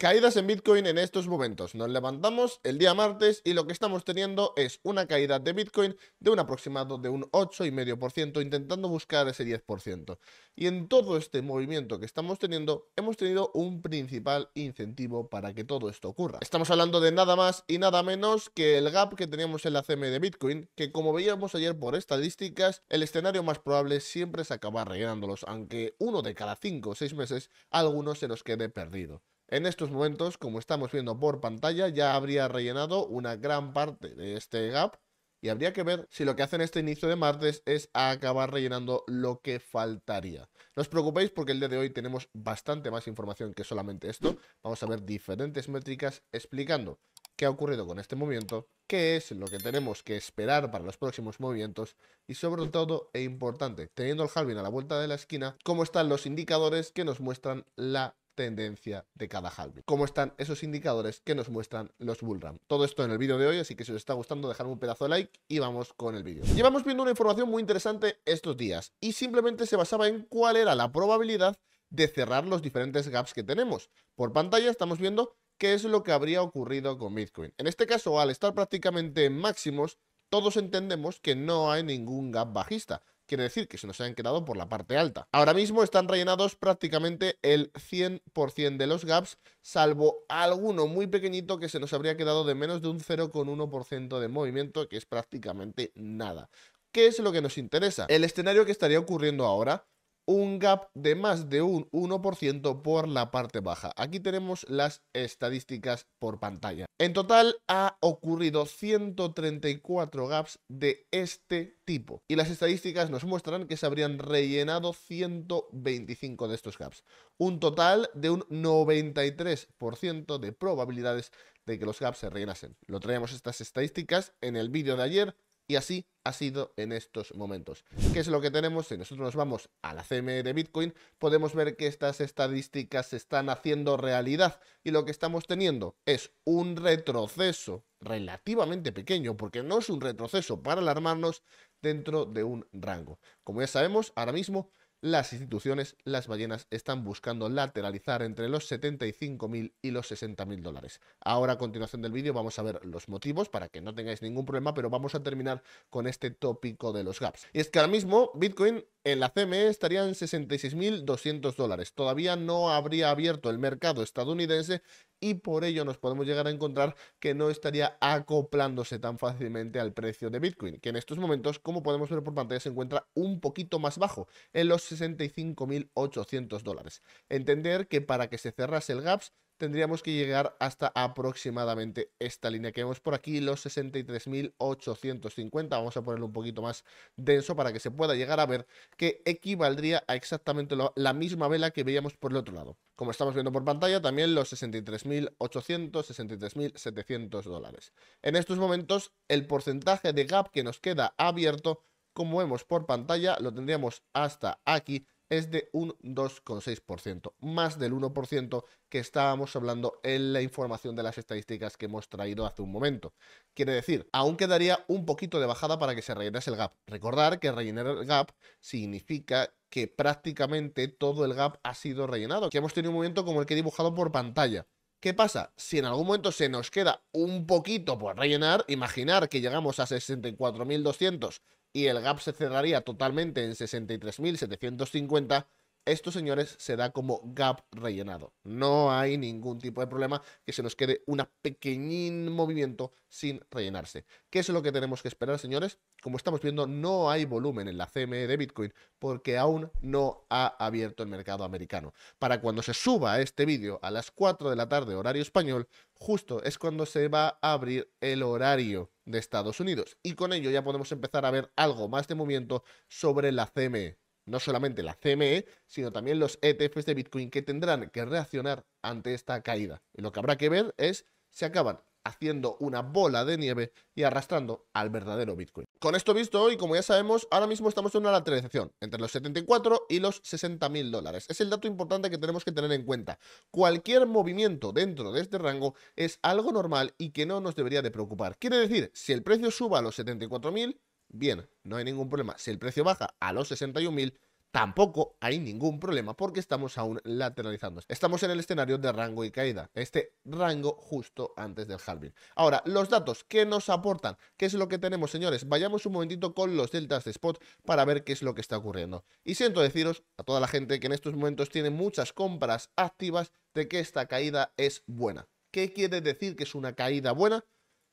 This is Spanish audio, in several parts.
Caídas en Bitcoin en estos momentos. Nos levantamos el día martes y lo que estamos teniendo es una caída de Bitcoin de un aproximado de un 8,5%, intentando buscar ese 10%. Y en todo este movimiento que estamos teniendo, hemos tenido un principal incentivo para que todo esto ocurra. Estamos hablando de nada más y nada menos que el gap que teníamos en la CM de Bitcoin, que como veíamos ayer por estadísticas, el escenario más probable siempre se acaba rellenándolos, aunque uno de cada 5 o 6 meses algunos se nos quede perdido. En estos momentos, como estamos viendo por pantalla, ya habría rellenado una gran parte de este gap y habría que ver si lo que hacen este inicio de martes es acabar rellenando lo que faltaría. No os preocupéis porque el día de hoy tenemos bastante más información que solamente esto. Vamos a ver diferentes métricas explicando qué ha ocurrido con este movimiento, qué es lo que tenemos que esperar para los próximos movimientos y sobre todo, e importante, teniendo el halving a la vuelta de la esquina, cómo están los indicadores que nos muestran la tendencia de cada halving. Cómo están esos indicadores que nos muestran los bullram. Todo esto en el vídeo de hoy, así que si os está gustando dejadme un pedazo de like y vamos con el vídeo. Llevamos viendo una información muy interesante estos días y simplemente se basaba en cuál era la probabilidad de cerrar los diferentes gaps que tenemos. Por pantalla estamos viendo qué es lo que habría ocurrido con Bitcoin. En este caso, al estar prácticamente en máximos, todos entendemos que no hay ningún gap bajista quiere decir que se nos han quedado por la parte alta. Ahora mismo están rellenados prácticamente el 100% de los gaps, salvo alguno muy pequeñito que se nos habría quedado de menos de un 0,1% de movimiento, que es prácticamente nada. ¿Qué es lo que nos interesa? El escenario que estaría ocurriendo ahora un gap de más de un 1% por la parte baja. Aquí tenemos las estadísticas por pantalla. En total ha ocurrido 134 gaps de este tipo y las estadísticas nos muestran que se habrían rellenado 125 de estos gaps. Un total de un 93% de probabilidades de que los gaps se rellenasen. Lo traemos estas estadísticas en el vídeo de ayer y así ha sido en estos momentos. ¿Qué es lo que tenemos? Si nosotros nos vamos a la CME de Bitcoin, podemos ver que estas estadísticas se están haciendo realidad y lo que estamos teniendo es un retroceso relativamente pequeño, porque no es un retroceso para alarmarnos dentro de un rango. Como ya sabemos, ahora mismo las instituciones, las ballenas, están buscando lateralizar entre los 75.000 y los 60.000 dólares. Ahora, a continuación del vídeo, vamos a ver los motivos para que no tengáis ningún problema, pero vamos a terminar con este tópico de los gaps. Y es que ahora mismo Bitcoin en la CME estaría en 66.200 dólares. Todavía no habría abierto el mercado estadounidense y por ello nos podemos llegar a encontrar que no estaría acoplándose tan fácilmente al precio de Bitcoin, que en estos momentos, como podemos ver por pantalla, se encuentra un poquito más bajo, en los 65.800 dólares. Entender que para que se cerrase el GAPS, tendríamos que llegar hasta aproximadamente esta línea que vemos por aquí, los 63.850. Vamos a ponerlo un poquito más denso para que se pueda llegar a ver que equivaldría a exactamente la misma vela que veíamos por el otro lado. Como estamos viendo por pantalla, también los 63.800, 63.700 dólares. En estos momentos, el porcentaje de gap que nos queda abierto, como vemos por pantalla, lo tendríamos hasta aquí, es de un 2,6%, más del 1% que estábamos hablando en la información de las estadísticas que hemos traído hace un momento. Quiere decir, aún quedaría un poquito de bajada para que se rellenase el gap. Recordar que rellenar el gap significa que prácticamente todo el gap ha sido rellenado, que hemos tenido un momento como el que he dibujado por pantalla. ¿Qué pasa? Si en algún momento se nos queda un poquito por rellenar, imaginar que llegamos a 64.200 y el gap se cerraría totalmente en 63.750 esto, señores, se da como gap rellenado. No hay ningún tipo de problema que se nos quede un pequeñín movimiento sin rellenarse. ¿Qué es lo que tenemos que esperar, señores? Como estamos viendo, no hay volumen en la CME de Bitcoin porque aún no ha abierto el mercado americano. Para cuando se suba este vídeo a las 4 de la tarde horario español, justo es cuando se va a abrir el horario de Estados Unidos. Y con ello ya podemos empezar a ver algo más de movimiento sobre la CME no solamente la CME, sino también los ETFs de Bitcoin que tendrán que reaccionar ante esta caída. Y lo que habrá que ver es si acaban haciendo una bola de nieve y arrastrando al verdadero Bitcoin. Con esto visto, hoy, como ya sabemos, ahora mismo estamos en una lateralización entre los 74 y los 60 mil dólares. Es el dato importante que tenemos que tener en cuenta. Cualquier movimiento dentro de este rango es algo normal y que no nos debería de preocupar. Quiere decir, si el precio suba a los 74 mil, bien, no hay ningún problema. Si el precio baja a los 61.000, tampoco hay ningún problema porque estamos aún lateralizando. Estamos en el escenario de rango y caída, este rango justo antes del halving. Ahora, los datos que nos aportan, qué es lo que tenemos, señores. Vayamos un momentito con los deltas de spot para ver qué es lo que está ocurriendo. Y siento deciros a toda la gente que en estos momentos tiene muchas compras activas de que esta caída es buena. ¿Qué quiere decir que es una caída buena?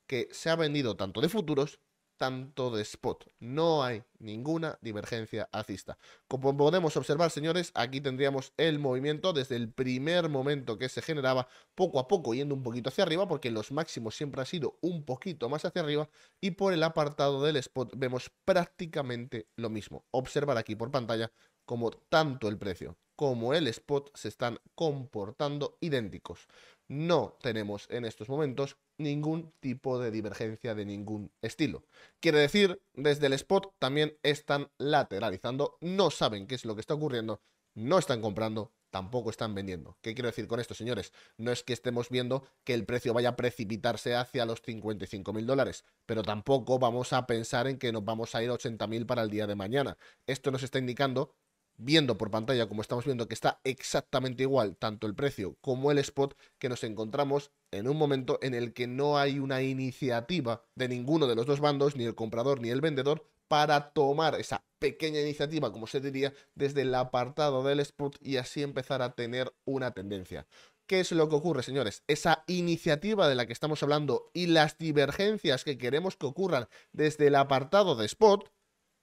Que se ha vendido tanto de futuros tanto de spot. No hay ninguna divergencia alcista. Como podemos observar, señores, aquí tendríamos el movimiento desde el primer momento que se generaba, poco a poco yendo un poquito hacia arriba, porque los máximos siempre ha sido un poquito más hacia arriba, y por el apartado del spot vemos prácticamente lo mismo. Observar aquí por pantalla como tanto el precio como el spot se están comportando idénticos no tenemos en estos momentos ningún tipo de divergencia de ningún estilo. Quiere decir, desde el spot también están lateralizando, no saben qué es lo que está ocurriendo, no están comprando, tampoco están vendiendo. ¿Qué quiero decir con esto, señores? No es que estemos viendo que el precio vaya a precipitarse hacia los 55 mil dólares, pero tampoco vamos a pensar en que nos vamos a ir a 80 mil para el día de mañana. Esto nos está indicando viendo por pantalla, como estamos viendo, que está exactamente igual tanto el precio como el spot, que nos encontramos en un momento en el que no hay una iniciativa de ninguno de los dos bandos, ni el comprador ni el vendedor, para tomar esa pequeña iniciativa, como se diría, desde el apartado del spot y así empezar a tener una tendencia. ¿Qué es lo que ocurre, señores? Esa iniciativa de la que estamos hablando y las divergencias que queremos que ocurran desde el apartado de spot,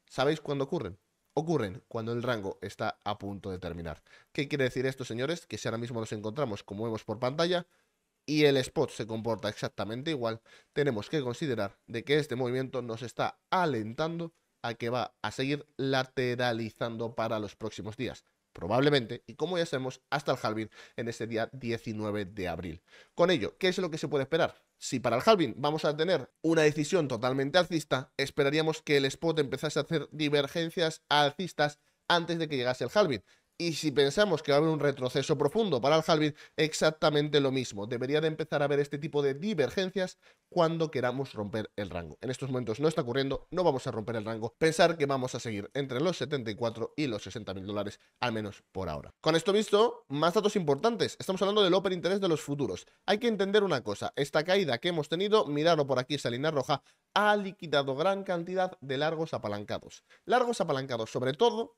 ¿sabéis cuándo ocurren? ocurren cuando el rango está a punto de terminar. ¿Qué quiere decir esto, señores? Que si ahora mismo nos encontramos, como vemos por pantalla, y el spot se comporta exactamente igual, tenemos que considerar de que este movimiento nos está alentando a que va a seguir lateralizando para los próximos días. Probablemente, y como ya sabemos, hasta el halving en ese día 19 de abril. Con ello, ¿qué es lo que se puede esperar? Si para el halving vamos a tener una decisión totalmente alcista, esperaríamos que el spot empezase a hacer divergencias alcistas antes de que llegase el halving. Y si pensamos que va a haber un retroceso profundo para el halving, exactamente lo mismo. Debería de empezar a haber este tipo de divergencias cuando queramos romper el rango. En estos momentos no está ocurriendo, no vamos a romper el rango. Pensar que vamos a seguir entre los 74 y los 60 mil dólares, al menos por ahora. Con esto visto, más datos importantes. Estamos hablando del open interés de los futuros. Hay que entender una cosa. Esta caída que hemos tenido, mirarlo por aquí, esa línea roja, ha liquidado gran cantidad de largos apalancados. Largos apalancados sobre todo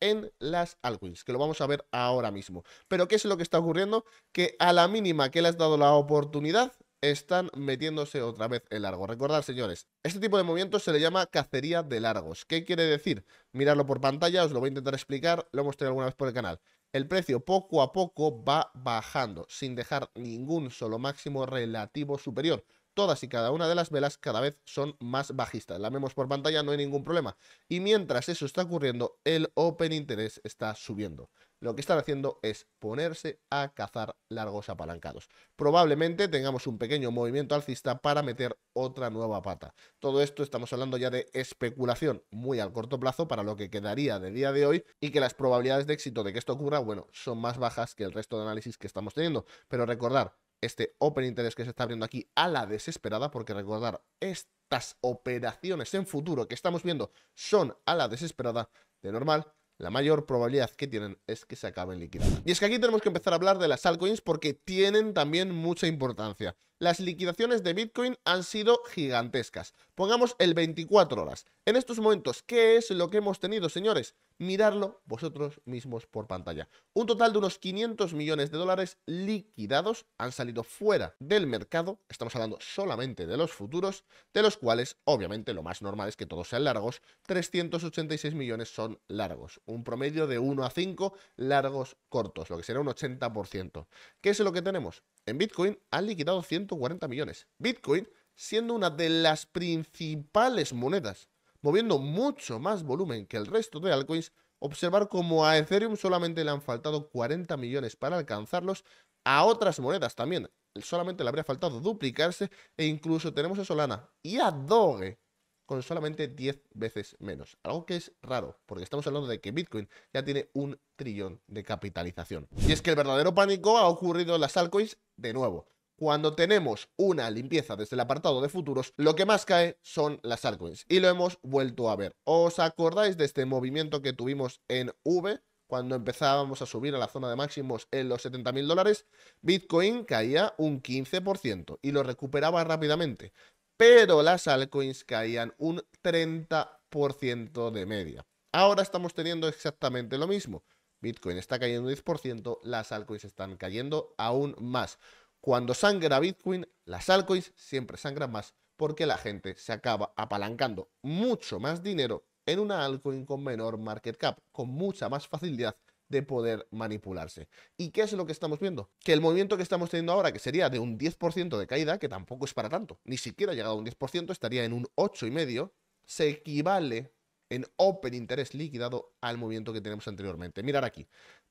en las altcoins, que lo vamos a ver ahora mismo. Pero ¿qué es lo que está ocurriendo? Que a la mínima que le has dado la oportunidad, están metiéndose otra vez el largo. Recordad, señores, este tipo de movimiento se le llama cacería de largos. ¿Qué quiere decir? Mirarlo por pantalla, os lo voy a intentar explicar, lo hemos tenido alguna vez por el canal. El precio poco a poco va bajando, sin dejar ningún solo máximo relativo superior todas y cada una de las velas cada vez son más bajistas. La vemos por pantalla, no hay ningún problema. Y mientras eso está ocurriendo, el Open Interest está subiendo. Lo que están haciendo es ponerse a cazar largos apalancados. Probablemente tengamos un pequeño movimiento alcista para meter otra nueva pata. Todo esto estamos hablando ya de especulación muy al corto plazo para lo que quedaría de día de hoy y que las probabilidades de éxito de que esto ocurra, bueno, son más bajas que el resto de análisis que estamos teniendo. Pero recordar, este Open Interest que se está abriendo aquí a la desesperada, porque recordar, estas operaciones en futuro que estamos viendo son a la desesperada de normal. La mayor probabilidad que tienen es que se acaben liquidando. Y es que aquí tenemos que empezar a hablar de las altcoins porque tienen también mucha importancia. Las liquidaciones de Bitcoin han sido gigantescas. Pongamos el 24 horas. En estos momentos, ¿qué es lo que hemos tenido, señores? mirarlo vosotros mismos por pantalla. Un total de unos 500 millones de dólares liquidados han salido fuera del mercado, estamos hablando solamente de los futuros, de los cuales obviamente lo más normal es que todos sean largos, 386 millones son largos, un promedio de 1 a 5 largos cortos, lo que será un 80%. ¿Qué es lo que tenemos? En Bitcoin han liquidado 140 millones. Bitcoin siendo una de las principales monedas moviendo mucho más volumen que el resto de altcoins, observar cómo a Ethereum solamente le han faltado 40 millones para alcanzarlos, a otras monedas también solamente le habría faltado duplicarse e incluso tenemos a Solana y a Doge con solamente 10 veces menos. Algo que es raro, porque estamos hablando de que Bitcoin ya tiene un trillón de capitalización. Y es que el verdadero pánico ha ocurrido en las altcoins de nuevo cuando tenemos una limpieza desde el apartado de futuros, lo que más cae son las altcoins. Y lo hemos vuelto a ver. ¿Os acordáis de este movimiento que tuvimos en V? Cuando empezábamos a subir a la zona de máximos en los 70.000 dólares, Bitcoin caía un 15% y lo recuperaba rápidamente. Pero las altcoins caían un 30% de media. Ahora estamos teniendo exactamente lo mismo. Bitcoin está cayendo un 10%, las altcoins están cayendo aún más. Cuando sangra Bitcoin, las altcoins siempre sangran más porque la gente se acaba apalancando mucho más dinero en una altcoin con menor market cap, con mucha más facilidad de poder manipularse. ¿Y qué es lo que estamos viendo? Que el movimiento que estamos teniendo ahora, que sería de un 10% de caída, que tampoco es para tanto, ni siquiera ha llegado a un 10%, estaría en un 8,5%, se equivale en open interés liquidado al movimiento que tenemos anteriormente. Mirar aquí,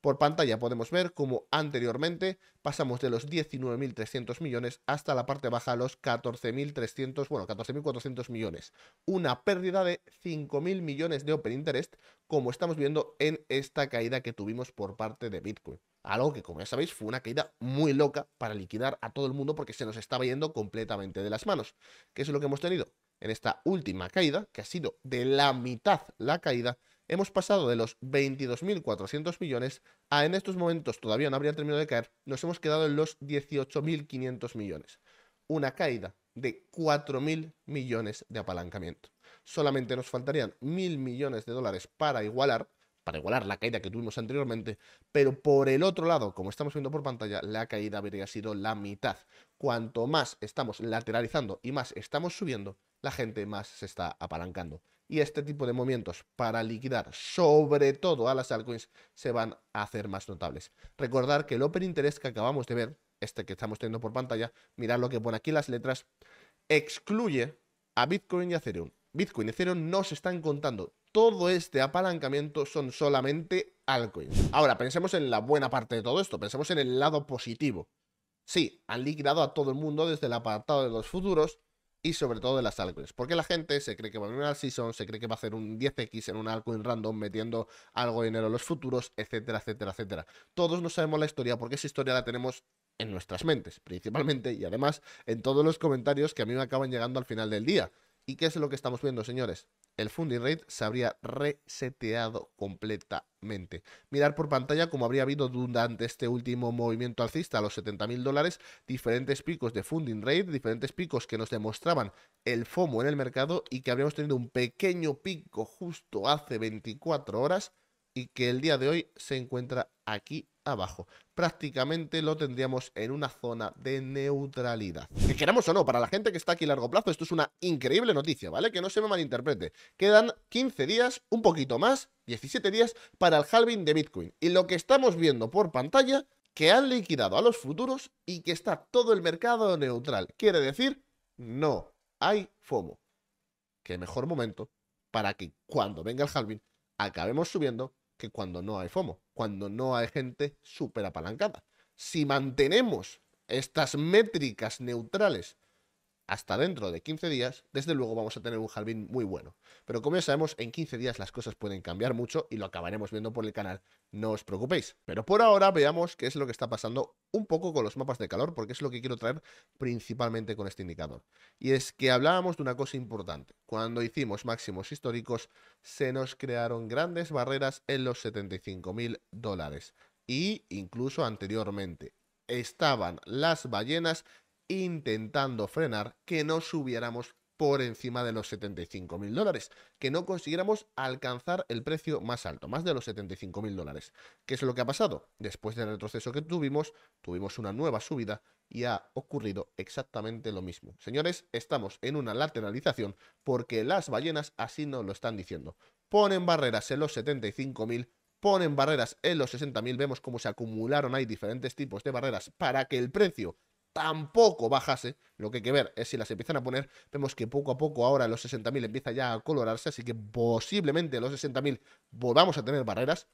por pantalla podemos ver como anteriormente pasamos de los 19.300 millones hasta la parte baja, los 14.300, bueno, 14.400 millones. Una pérdida de 5.000 millones de Open Interest, como estamos viendo en esta caída que tuvimos por parte de Bitcoin. Algo que, como ya sabéis, fue una caída muy loca para liquidar a todo el mundo porque se nos estaba yendo completamente de las manos. ¿Qué es lo que hemos tenido? En esta última caída, que ha sido de la mitad la caída, hemos pasado de los 22.400 millones a en estos momentos todavía no habría terminado de caer, nos hemos quedado en los 18.500 millones. Una caída de 4.000 millones de apalancamiento. Solamente nos faltarían 1.000 millones de dólares para igualar, para igualar la caída que tuvimos anteriormente, pero por el otro lado, como estamos viendo por pantalla, la caída habría sido la mitad. Cuanto más estamos lateralizando y más estamos subiendo, la gente más se está apalancando y este tipo de movimientos para liquidar sobre todo a las altcoins se van a hacer más notables. Recordar que el Open Interest que acabamos de ver, este que estamos teniendo por pantalla, mirad lo que pone aquí las letras, excluye a Bitcoin y a Ethereum. Bitcoin y Ethereum no se están contando. Todo este apalancamiento son solamente altcoins. Ahora, pensemos en la buena parte de todo esto, pensemos en el lado positivo. Sí, han liquidado a todo el mundo desde el apartado de los futuros, y sobre todo de las altcoins. Porque la gente se cree que va a venir al season, se cree que va a hacer un 10x en un altcoin random metiendo algo de dinero en los futuros, etcétera, etcétera, etcétera. Todos no sabemos la historia porque esa historia la tenemos en nuestras mentes, principalmente y además en todos los comentarios que a mí me acaban llegando al final del día. ¿Y qué es lo que estamos viendo, señores? El funding rate se habría reseteado completamente. Mirar por pantalla como habría habido durante este último movimiento alcista a los 70.000 dólares, diferentes picos de funding rate, diferentes picos que nos demostraban el FOMO en el mercado y que habríamos tenido un pequeño pico justo hace 24 horas y que el día de hoy se encuentra aquí abajo. Prácticamente lo tendríamos en una zona de neutralidad. Que queramos o no, para la gente que está aquí a largo plazo, esto es una increíble noticia, ¿vale? Que no se me malinterprete. Quedan 15 días, un poquito más, 17 días para el halving de Bitcoin. Y lo que estamos viendo por pantalla, que han liquidado a los futuros y que está todo el mercado neutral. Quiere decir, no hay FOMO. Qué mejor momento para que cuando venga el halving acabemos subiendo cuando no hay FOMO, cuando no hay gente súper apalancada. Si mantenemos estas métricas neutrales hasta dentro de 15 días, desde luego vamos a tener un jardín muy bueno. Pero como ya sabemos, en 15 días las cosas pueden cambiar mucho y lo acabaremos viendo por el canal, no os preocupéis. Pero por ahora veamos qué es lo que está pasando un poco con los mapas de calor, porque es lo que quiero traer principalmente con este indicador. Y es que hablábamos de una cosa importante. Cuando hicimos máximos históricos, se nos crearon grandes barreras en los 75 mil dólares. Y incluso anteriormente estaban las ballenas intentando frenar que no subiéramos por encima de los 75 mil dólares, que no consiguiéramos alcanzar el precio más alto, más de los 75 mil dólares. ¿Qué es lo que ha pasado? Después del retroceso que tuvimos, tuvimos una nueva subida y ha ocurrido exactamente lo mismo. Señores, estamos en una lateralización porque las ballenas así nos lo están diciendo. Ponen barreras en los 75 mil ponen barreras en los 60.000, vemos cómo se acumularon ahí diferentes tipos de barreras para que el precio tampoco bajase. Lo que hay que ver es si las empiezan a poner. Vemos que poco a poco ahora los 60.000 empieza ya a colorarse, así que posiblemente los 60.000 volvamos a tener barreras.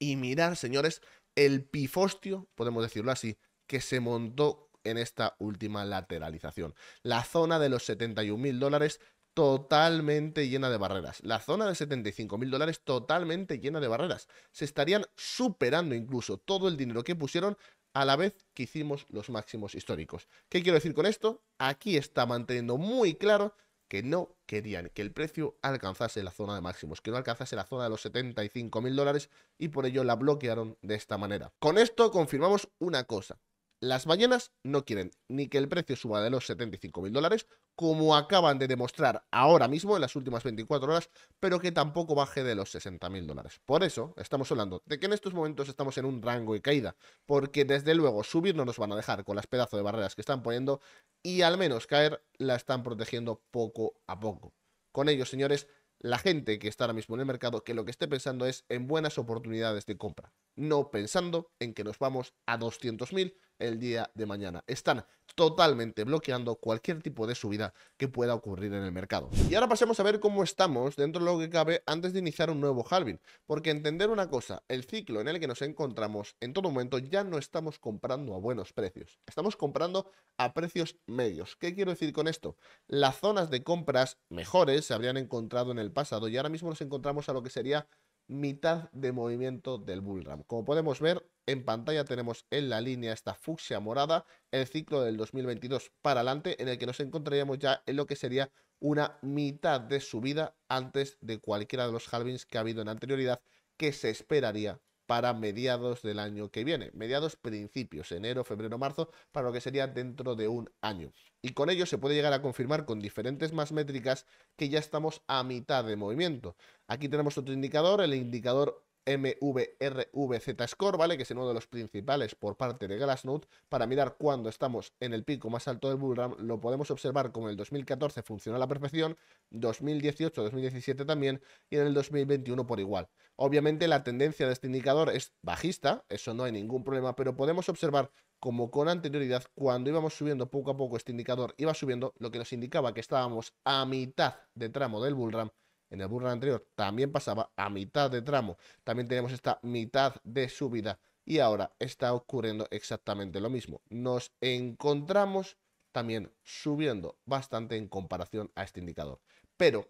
Y mirar, señores, el pifostio, podemos decirlo así, que se montó en esta última lateralización. La zona de los 71.000 dólares totalmente llena de barreras. La zona de 75.000 dólares totalmente llena de barreras. Se estarían superando incluso todo el dinero que pusieron a la vez que hicimos los máximos históricos. ¿Qué quiero decir con esto? Aquí está manteniendo muy claro que no querían que el precio alcanzase la zona de máximos, que no alcanzase la zona de los 75 mil dólares y por ello la bloquearon de esta manera. Con esto confirmamos una cosa, las ballenas no quieren ni que el precio suba de los 75 mil dólares, como acaban de demostrar ahora mismo en las últimas 24 horas, pero que tampoco baje de los 60 mil dólares. Por eso estamos hablando de que en estos momentos estamos en un rango de caída, porque desde luego subir no nos van a dejar con las pedazos de barreras que están poniendo y al menos caer la están protegiendo poco a poco. Con ello, señores, la gente que está ahora mismo en el mercado, que lo que esté pensando es en buenas oportunidades de compra no pensando en que nos vamos a 200.000 el día de mañana. Están totalmente bloqueando cualquier tipo de subida que pueda ocurrir en el mercado. Y ahora pasemos a ver cómo estamos dentro de lo que cabe antes de iniciar un nuevo halving. Porque entender una cosa, el ciclo en el que nos encontramos en todo momento ya no estamos comprando a buenos precios. Estamos comprando a precios medios. ¿Qué quiero decir con esto? Las zonas de compras mejores se habrían encontrado en el pasado y ahora mismo nos encontramos a lo que sería mitad de movimiento del Bullram. Como podemos ver, en pantalla tenemos en la línea esta fucsia morada, el ciclo del 2022 para adelante, en el que nos encontraríamos ya en lo que sería una mitad de subida antes de cualquiera de los halvings que ha habido en anterioridad, que se esperaría para mediados del año que viene. Mediados principios, enero, febrero, marzo, para lo que sería dentro de un año. Y con ello se puede llegar a confirmar con diferentes más métricas que ya estamos a mitad de movimiento. Aquí tenemos otro indicador, el indicador MVRVZ Score, ¿vale? Que es uno de los principales por parte de Glassnode para mirar cuando estamos en el pico más alto del Bullram. Lo podemos observar como en el 2014 funcionó a la perfección, 2018, 2017 también y en el 2021 por igual. Obviamente la tendencia de este indicador es bajista, eso no hay ningún problema, pero podemos observar como con anterioridad, cuando íbamos subiendo poco a poco este indicador iba subiendo, lo que nos indicaba que estábamos a mitad de tramo del Bullram en el burro anterior también pasaba a mitad de tramo. También tenemos esta mitad de subida y ahora está ocurriendo exactamente lo mismo. Nos encontramos también subiendo bastante en comparación a este indicador. Pero,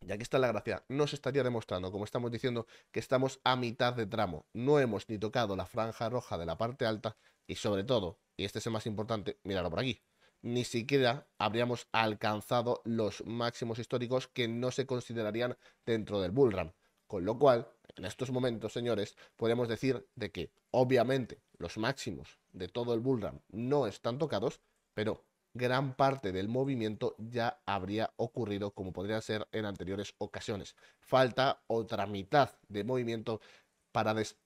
ya que está la gracia, nos estaría demostrando, como estamos diciendo, que estamos a mitad de tramo. No hemos ni tocado la franja roja de la parte alta y sobre todo, y este es el más importante, míralo por aquí, ni siquiera habríamos alcanzado los máximos históricos que no se considerarían dentro del bullrun. Con lo cual, en estos momentos, señores, podemos decir de que obviamente los máximos de todo el bullrun no están tocados, pero gran parte del movimiento ya habría ocurrido como podría ser en anteriores ocasiones. Falta otra mitad de movimiento para des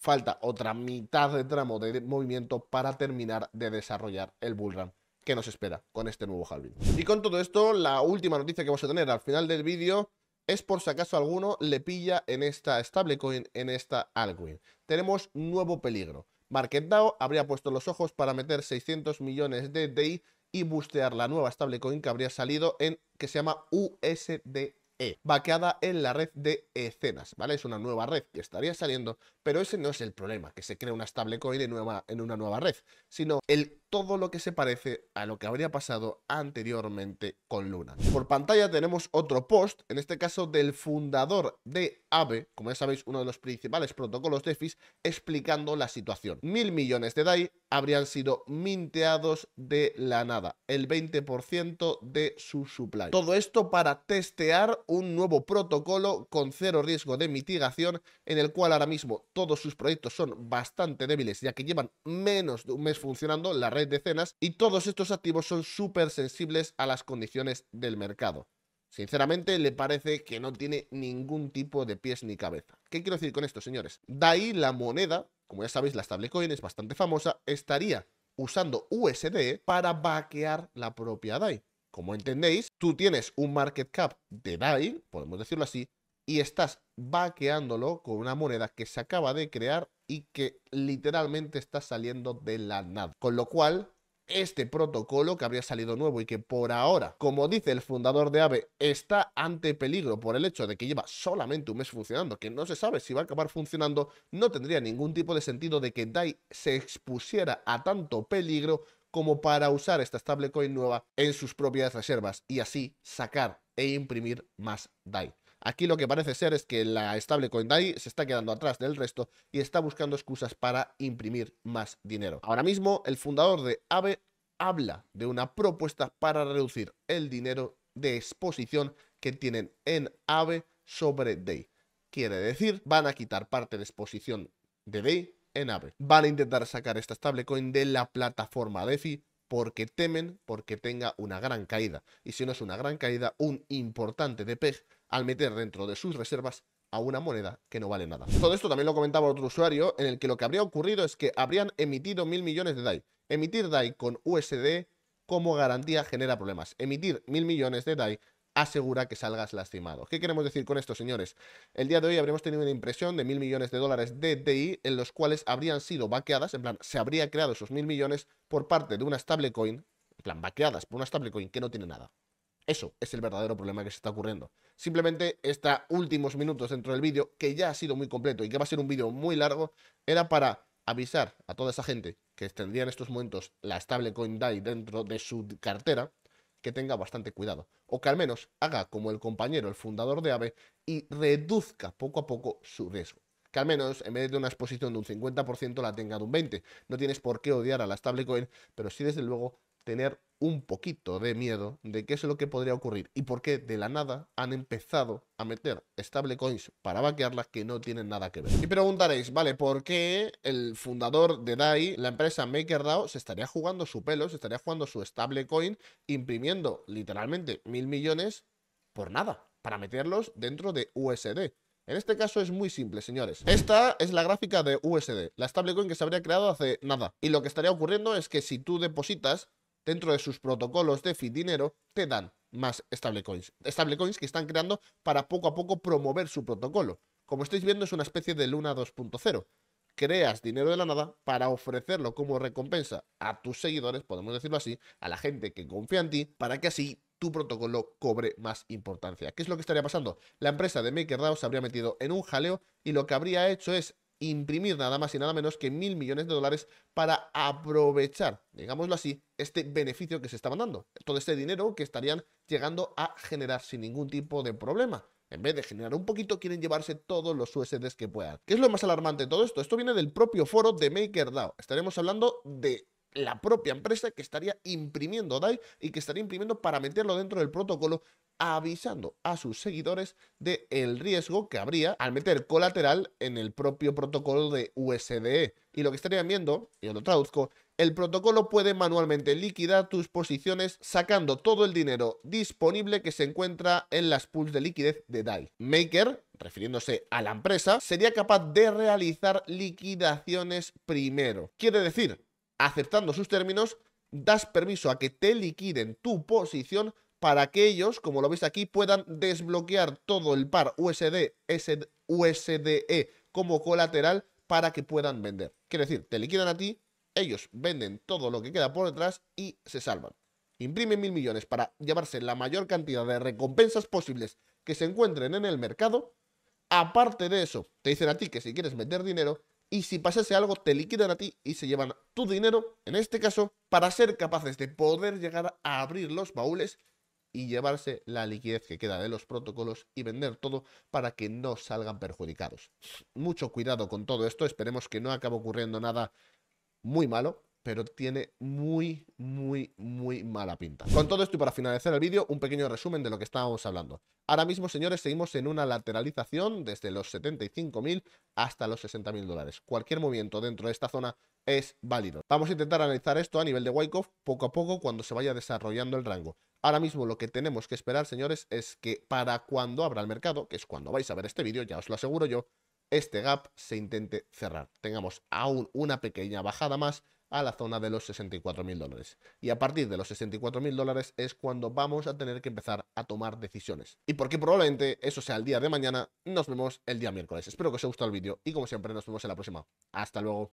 Falta otra mitad de tramo de movimiento para terminar de desarrollar el bullrun que nos espera con este nuevo halving. Y con todo esto, la última noticia que vamos a tener al final del vídeo es por si acaso alguno le pilla en esta stablecoin, en esta altcoin. Tenemos nuevo peligro. MarketDAO habría puesto los ojos para meter 600 millones de DI y bustear la nueva stablecoin que habría salido en que se llama USDT. E, vaqueada en la red de escenas, ¿vale? Es una nueva red que estaría saliendo, pero ese no es el problema, que se crea una stablecoin en, en una nueva red, sino el todo lo que se parece a lo que habría pasado anteriormente con Luna. Por pantalla tenemos otro post, en este caso del fundador de AVE, como ya sabéis, uno de los principales protocolos de FIS, explicando la situación. Mil millones de DAI habrían sido minteados de la nada, el 20% de su supply. Todo esto para testear un nuevo protocolo con cero riesgo de mitigación, en el cual ahora mismo todos sus proyectos son bastante débiles, ya que llevan menos de un mes funcionando la red de cenas y todos estos activos son súper sensibles a las condiciones del mercado. Sinceramente, le parece que no tiene ningún tipo de pies ni cabeza. ¿Qué quiero decir con esto, señores? Dai la moneda, como ya sabéis, la stablecoin es bastante famosa, estaría usando USD para vaquear la propia DAI. Como entendéis, tú tienes un market cap de DAI, podemos decirlo así, y estás vaqueándolo con una moneda que se acaba de crear y que literalmente está saliendo de la nada. Con lo cual, este protocolo que habría salido nuevo y que por ahora, como dice el fundador de AVE, está ante peligro por el hecho de que lleva solamente un mes funcionando, que no se sabe si va a acabar funcionando, no tendría ningún tipo de sentido de que DAI se expusiera a tanto peligro como para usar esta stablecoin nueva en sus propias reservas y así sacar e imprimir más DAI. Aquí lo que parece ser es que la stablecoin DAI se está quedando atrás del resto y está buscando excusas para imprimir más dinero. Ahora mismo, el fundador de AVE habla de una propuesta para reducir el dinero de exposición que tienen en AVE sobre DAI. Quiere decir, van a quitar parte de exposición de DAI en AVE. Van a intentar sacar esta stablecoin de la plataforma DeFi porque temen porque tenga una gran caída. Y si no es una gran caída, un importante DPEG al meter dentro de sus reservas a una moneda que no vale nada. Todo esto también lo comentaba otro usuario, en el que lo que habría ocurrido es que habrían emitido mil millones de DAI. Emitir DAI con USD como garantía genera problemas. Emitir mil millones de DAI asegura que salgas lastimado. ¿Qué queremos decir con esto, señores? El día de hoy habríamos tenido una impresión de mil millones de dólares de DI en los cuales habrían sido vaqueadas, en plan, se habría creado esos mil millones por parte de una stablecoin, en plan, vaqueadas por una stablecoin que no tiene nada. Eso es el verdadero problema que se está ocurriendo. Simplemente estos últimos minutos dentro del vídeo, que ya ha sido muy completo y que va a ser un vídeo muy largo, era para avisar a toda esa gente que tendría en estos momentos la stablecoin DAI dentro de su cartera, que tenga bastante cuidado. O que al menos haga como el compañero, el fundador de AVE, y reduzca poco a poco su riesgo. Que al menos en vez de una exposición de un 50% la tenga de un 20%. No tienes por qué odiar a la stablecoin, pero sí desde luego tener un poquito de miedo de qué es lo que podría ocurrir y por qué de la nada han empezado a meter stablecoins para vaquearlas que no tienen nada que ver. Y preguntaréis, vale, ¿por qué el fundador de DAI, la empresa MakerDAO, se estaría jugando su pelo, se estaría jugando su stablecoin, imprimiendo literalmente mil millones por nada, para meterlos dentro de USD? En este caso es muy simple, señores. Esta es la gráfica de USD, la stablecoin que se habría creado hace nada. Y lo que estaría ocurriendo es que si tú depositas dentro de sus protocolos de Fit Dinero, te dan más stablecoins. Stablecoins que están creando para poco a poco promover su protocolo. Como estáis viendo, es una especie de Luna 2.0. Creas dinero de la nada para ofrecerlo como recompensa a tus seguidores, podemos decirlo así, a la gente que confía en ti, para que así tu protocolo cobre más importancia. ¿Qué es lo que estaría pasando? La empresa de MakerDAO se habría metido en un jaleo y lo que habría hecho es imprimir nada más y nada menos que mil millones de dólares para aprovechar, digámoslo así, este beneficio que se estaban dando. Todo este dinero que estarían llegando a generar sin ningún tipo de problema. En vez de generar un poquito, quieren llevarse todos los USDs que puedan. ¿Qué es lo más alarmante de todo esto? Esto viene del propio foro de MakerDAO. Estaremos hablando de la propia empresa que estaría imprimiendo DAI y que estaría imprimiendo para meterlo dentro del protocolo avisando a sus seguidores de el riesgo que habría al meter colateral en el propio protocolo de USDE. Y lo que estarían viendo, yo lo traduzco, el protocolo puede manualmente liquidar tus posiciones sacando todo el dinero disponible que se encuentra en las pools de liquidez de DAI. Maker, refiriéndose a la empresa, sería capaz de realizar liquidaciones primero. Quiere decir, aceptando sus términos, das permiso a que te liquiden tu posición para que ellos, como lo veis aquí, puedan desbloquear todo el par USD, USDE como colateral para que puedan vender. Quiere decir, te liquidan a ti, ellos venden todo lo que queda por detrás y se salvan. Imprimen mil millones para llevarse la mayor cantidad de recompensas posibles que se encuentren en el mercado. Aparte de eso, te dicen a ti que si quieres meter dinero y si pasase algo te liquidan a ti y se llevan tu dinero, en este caso, para ser capaces de poder llegar a abrir los baúles y llevarse la liquidez que queda de los protocolos y vender todo para que no salgan perjudicados. Mucho cuidado con todo esto, esperemos que no acabe ocurriendo nada muy malo, pero tiene muy, muy, muy mala pinta. Con todo esto y para finalizar el vídeo, un pequeño resumen de lo que estábamos hablando. Ahora mismo, señores, seguimos en una lateralización desde los 75.000 hasta los 60.000 dólares. Cualquier movimiento dentro de esta zona es válido. Vamos a intentar analizar esto a nivel de Wyckoff poco a poco cuando se vaya desarrollando el rango. Ahora mismo lo que tenemos que esperar, señores, es que para cuando abra el mercado, que es cuando vais a ver este vídeo, ya os lo aseguro yo, este gap se intente cerrar. Tengamos aún una pequeña bajada más a la zona de los 64 mil dólares. Y a partir de los 64 mil dólares es cuando vamos a tener que empezar a tomar decisiones. Y porque probablemente eso sea el día de mañana, nos vemos el día miércoles. Espero que os haya gustado el vídeo y como siempre nos vemos en la próxima. Hasta luego.